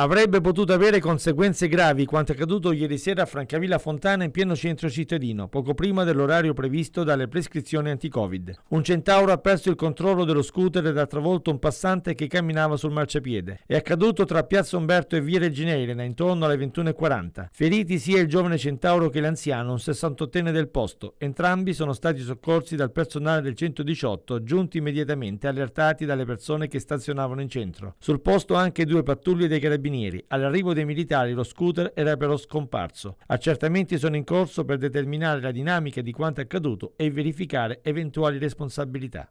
avrebbe potuto avere conseguenze gravi quanto accaduto ieri sera a Francavilla Fontana in pieno centro cittadino, poco prima dell'orario previsto dalle prescrizioni anti-Covid. Un centauro ha perso il controllo dello scooter ed ha travolto un passante che camminava sul marciapiede. È accaduto tra Piazza Umberto e Via Regina intorno alle 21.40. Feriti sia il giovane centauro che l'anziano, un 68enne del posto. Entrambi sono stati soccorsi dal personale del 118, giunti immediatamente allertati dalle persone che stazionavano in centro. Sul posto anche due pattuglie dei carabinieri carabinieri. All'arrivo dei militari lo scooter era però scomparso. Accertamenti sono in corso per determinare la dinamica di quanto accaduto e verificare eventuali responsabilità.